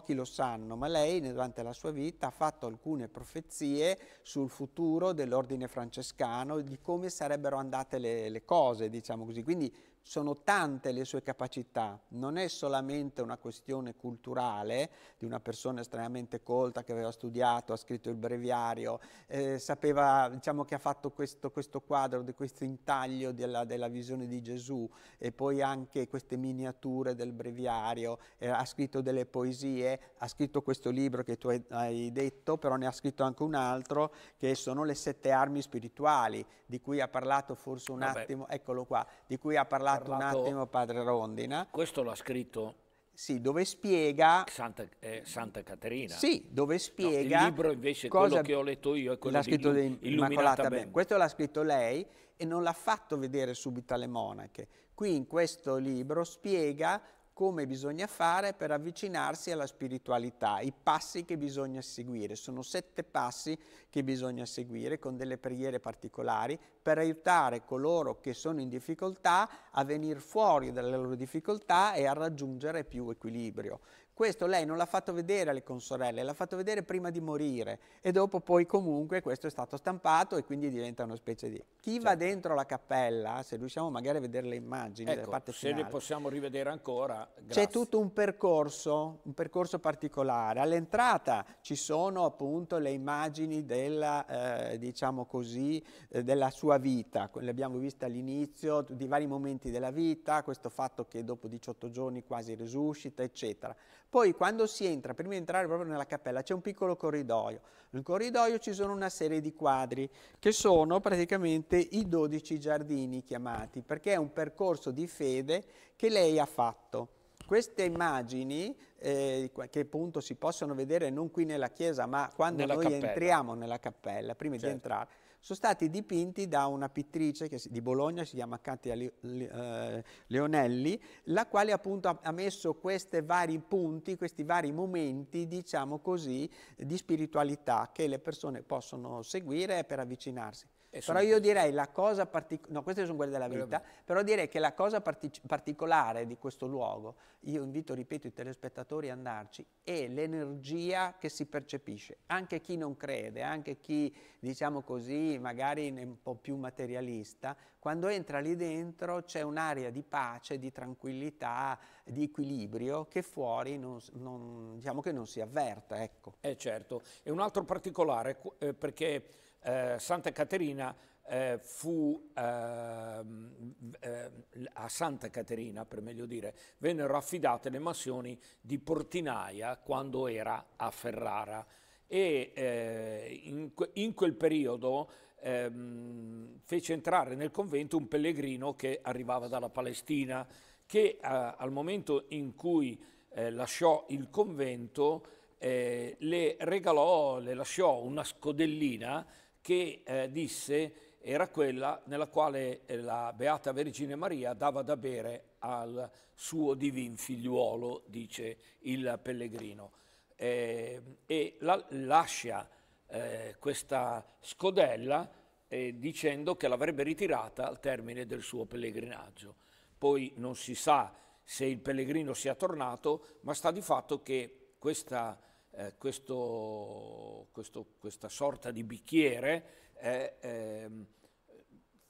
Speaker 2: pochi lo sanno, ma lei durante la sua vita ha fatto alcune profezie sul futuro dell'ordine francescano, di come sarebbero andate le, le cose, diciamo così. Quindi sono tante le sue capacità, non è solamente una questione culturale di una persona estremamente colta che aveva studiato, ha scritto il breviario, eh, sapeva, diciamo che ha fatto questo, questo quadro, di questo intaglio della, della, visione di Gesù e poi anche queste miniature del breviario, eh, ha scritto delle poesie, ha scritto questo libro che tu hai, hai detto, però ne ha scritto anche un altro che sono le sette armi spirituali, di cui ha parlato forse un Vabbè. attimo, eccolo qua, di cui ha parlato parlato, un attimo padre Rondina. Questo l'ha scritto sì, dove spiega Santa, eh, Santa, Caterina. Sì, dove spiega no, il libro invece cosa, quello che ho letto io
Speaker 1: è quello l'ha scritto di Immacolata Bene.
Speaker 2: Questo l'ha scritto lei e non l'ha fatto vedere subito alle monache. Qui in questo libro spiega come bisogna fare per avvicinarsi alla spiritualità, i passi che bisogna seguire. Sono sette passi che bisogna seguire con delle preghiere particolari per aiutare coloro che sono in difficoltà a venire fuori dalle loro difficoltà e a raggiungere più equilibrio. Questo lei non l'ha fatto vedere alle consorelle, l'ha fatto vedere prima di morire e dopo poi comunque questo è stato stampato e quindi diventa una specie di... Chi certo. va dentro la cappella, se riusciamo magari a vedere le immagini ecco, della parte finale... se le
Speaker 1: possiamo rivedere ancora... C'è tutto
Speaker 2: un percorso, un percorso particolare. All'entrata ci sono appunto le immagini della, eh, diciamo così, eh, della sua vita, Le abbiamo viste all'inizio, di vari momenti della vita, questo fatto che dopo 18 giorni quasi risuscita, eccetera. Poi quando si entra, prima di entrare proprio nella cappella, c'è un piccolo corridoio. Nel corridoio ci sono una serie di quadri che sono praticamente i dodici giardini chiamati, perché è un percorso di fede che lei ha fatto. Queste immagini, eh, che appunto si possono vedere non qui nella chiesa, ma quando nella noi cappella. entriamo nella cappella, prima certo. di entrare, sono stati dipinti da una pittrice che, di Bologna, si chiama Katia eh, Leonelli, la quale appunto ha messo questi vari punti, questi vari momenti, diciamo così, di spiritualità che le persone possono seguire per avvicinarsi. Però io direi la cosa particolare, no queste sono quelle della vita, però direi che la cosa partic particolare di questo luogo, io invito, ripeto, i telespettatori ad andarci, è l'energia che si percepisce. Anche chi non crede, anche chi, diciamo così, magari è un po' più materialista, quando entra lì dentro c'è un'area di pace, di tranquillità, di equilibrio che fuori non, non, diciamo che non si avverta. Ecco. Eh certo, e un altro particolare, eh, perché
Speaker 1: eh, Santa Caterina eh, fu ehm, eh, a Santa Caterina, per meglio dire, vennero affidate le mansioni di Portinaia quando era a Ferrara e eh, in, in, quel periodo ehm, fece entrare nel convento un pellegrino che arrivava dalla Palestina che eh, al momento in cui lasciò il convento eh, le regalò, le lasciò una scodellina che eh, disse era quella nella quale eh, la Beata Vergine Maria dava da bere al suo divin figliuolo, dice il pellegrino. Eh, e la, lascia eh, questa scodella eh, dicendo che l'avrebbe ritirata al termine del suo pellegrinaggio. Poi non si sa se il pellegrino sia tornato, ma sta di fatto che questa eh, questo, questo, questa sorta di bicchiere eh, ehm, eh,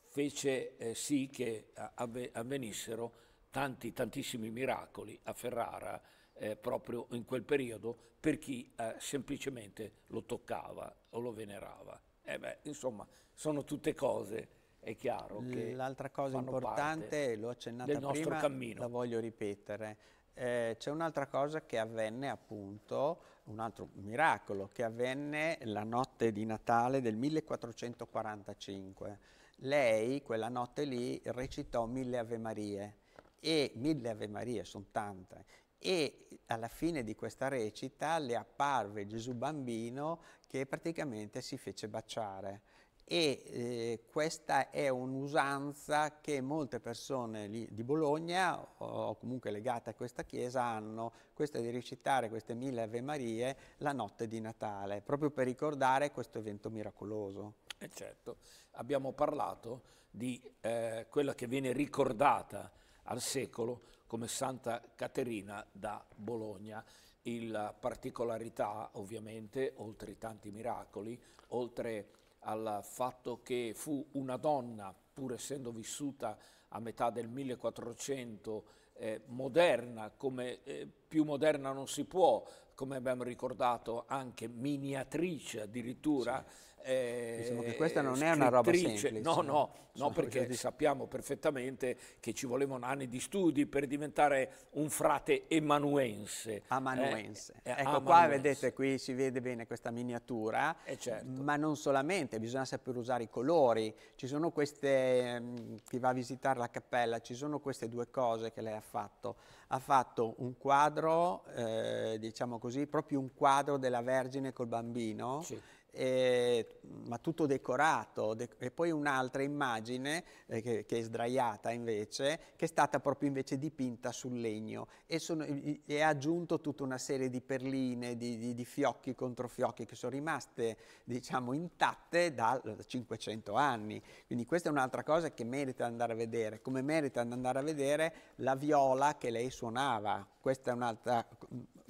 Speaker 1: fece sì che avve, avvenissero tanti, tantissimi miracoli a Ferrara eh, proprio in quel periodo per chi eh, semplicemente lo toccava o lo venerava. Eh
Speaker 2: beh, insomma, sono tutte cose è chiaro che l'altra cosa importante l'ho accennata prima cammino. la voglio ripetere eh, c'è un'altra cosa che avvenne appunto, un altro miracolo, che avvenne la notte di Natale del 1445. Lei quella notte lì recitò mille Ave Marie e mille Ave Marie sono tante e alla fine di questa recita le apparve Gesù bambino che praticamente si fece baciare e eh, questa è un'usanza che molte persone di Bologna o comunque legate a questa chiesa hanno, questa di recitare queste mille Ave Marie la notte di Natale, proprio per ricordare questo evento miracoloso. E eh, certo, abbiamo parlato di eh, quella che viene ricordata
Speaker 1: al secolo come Santa Caterina da Bologna la eh, particolarità ovviamente, oltre i tanti miracoli, oltre al fatto che fu una donna, pur essendo vissuta a metà del 1400, eh, moderna, come eh, più moderna non si può, come abbiamo ricordato anche miniatrice addirittura, sì. Eh, diciamo che questa non è una roba semplice. No, no, no perché cioè, sappiamo perfettamente che ci volevano anni di studi per diventare un frate emanuense. Amanuense. Eh, eh ecco amanuense. qua vedete,
Speaker 2: qui si vede bene questa miniatura, eh certo. ma non solamente, bisogna saper usare i colori. Ci sono queste, mm, chi va a visitare la cappella, ci sono queste due cose che lei ha fatto. Ha fatto un quadro, eh, diciamo così, proprio un quadro della Vergine col bambino. Sì eh, ma tutto decorato, de e poi un'altra immagine eh, che, che, è sdraiata invece, che è stata proprio invece dipinta sul legno e, ha aggiunto tutta una serie di perline, di, di, di, fiocchi contro fiocchi che sono rimaste diciamo intatte da 500 anni. Quindi questa è un'altra cosa che merita andare a vedere, come merita andare a vedere la viola che lei suonava. Questa è un'altra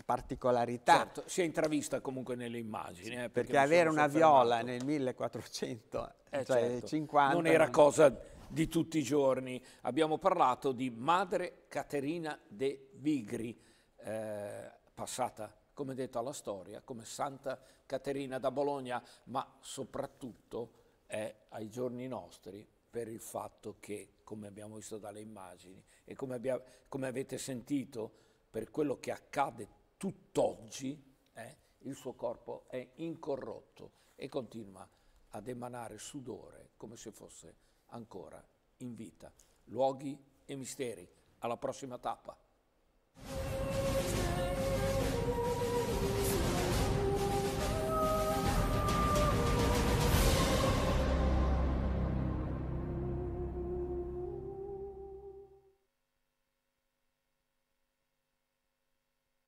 Speaker 2: particolarità. Certo, si è intravista comunque nelle
Speaker 1: immagini. Eh, perché, perché avere una viola
Speaker 2: nel 1450
Speaker 1: eh, cioè certo. non era cosa di tutti i giorni. Abbiamo parlato di Madre Caterina de Vigri, eh, passata, come detto, alla storia, come Santa Caterina da Bologna, ma soprattutto è ai giorni nostri per il fatto che, come abbiamo visto dalle immagini e come, abbia, come avete sentito, per quello che accade tutt'oggi eh, il suo corpo è incorrotto e continua ad emanare sudore come se fosse ancora in vita. Luoghi e misteri, alla prossima tappa.